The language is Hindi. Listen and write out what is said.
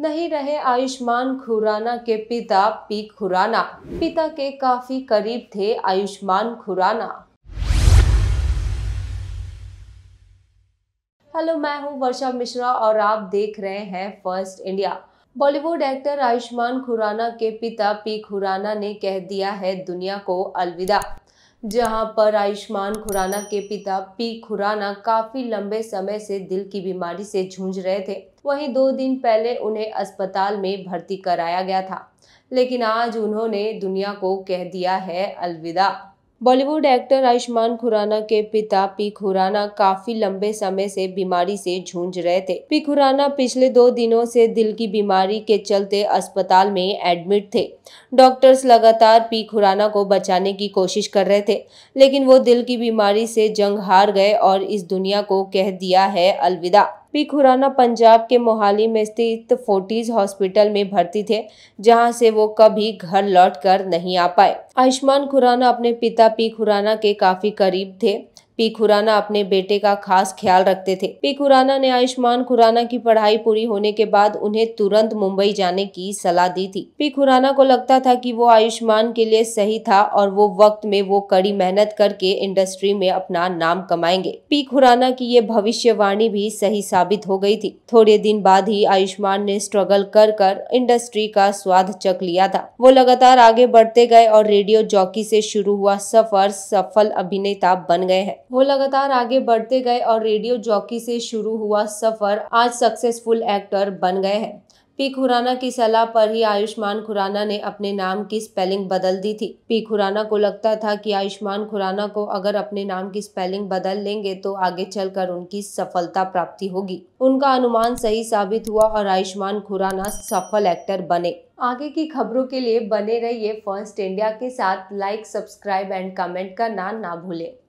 नहीं रहे आयुष्मान खुराना के पिता पी खुराना पिता के काफी करीब थे आयुष्मान खुराना हेलो मैं हूं वर्षा मिश्रा और आप देख रहे हैं first India Bollywood actor Ayushmann Khurana के पिता पी खुराना ने कह दिया है दुनिया को अलविदा जहां पर आयुष्मान खुराना के पिता पी खुराना काफी लंबे समय से दिल की बीमारी से जूझ रहे थे वहीं दो दिन पहले उन्हें अस्पताल में भर्ती कराया गया था लेकिन आज उन्होंने दुनिया को कह दिया है अलविदा बॉलीवुड एक्टर आयुष्मान खुराना के पिता पी खुराना काफी लंबे समय से बीमारी से जूझ रहे थे पी खुराना पिछले दो दिनों से दिल की बीमारी के चलते अस्पताल में एडमिट थे डॉक्टर्स लगातार पी खुराना को बचाने की कोशिश कर रहे थे लेकिन वो दिल की बीमारी से जंग हार गए और इस दुनिया को कह दिया है अलविदा पी खुराना पंजाब के मोहाली में स्थित फोर्टीज हॉस्पिटल में भर्ती थे जहां से वो कभी घर लौट कर नहीं आ पाए आयुष्मान खुराना अपने पिता पी खुराना के काफी करीब थे पी खुराना अपने बेटे का खास ख्याल रखते थे पी खुराना ने आयुष्मान खुराना की पढ़ाई पूरी होने के बाद उन्हें तुरंत मुंबई जाने की सलाह दी थी पी खुराना को लगता था कि वो आयुष्मान के लिए सही था और वो वक्त में वो कड़ी मेहनत करके इंडस्ट्री में अपना नाम कमाएंगे पी खुराना की ये भविष्यवाणी भी सही साबित हो गई थी थोड़े दिन बाद ही आयुष्मान ने स्ट्रगल कर कर इंडस्ट्री का स्वाद चक लिया था वो लगातार आगे बढ़ते गए और रेडियो जॉकी से शुरू हुआ सफर सफल अभिनेता बन गए हैं वो लगातार आगे बढ़ते गए और रेडियो जॉकी से शुरू हुआ सफर आज सक्सेसफुल एक्टर बन गए हैं पी खुराना की सलाह पर ही आयुष्मान खुराना ने अपने नाम की स्पेलिंग बदल दी थी पी खुराना को लगता था कि आयुष्मान खुराना को अगर अपने नाम की स्पेलिंग बदल लेंगे तो आगे चलकर उनकी सफलता प्राप्ति होगी उनका अनुमान सही साबित हुआ और आयुष्मान खुराना सफल एक्टर बने आगे की खबरों के लिए बने रहिए फर्स्ट इंडिया के साथ लाइक सब्सक्राइब एंड कमेंट करना ना भूलें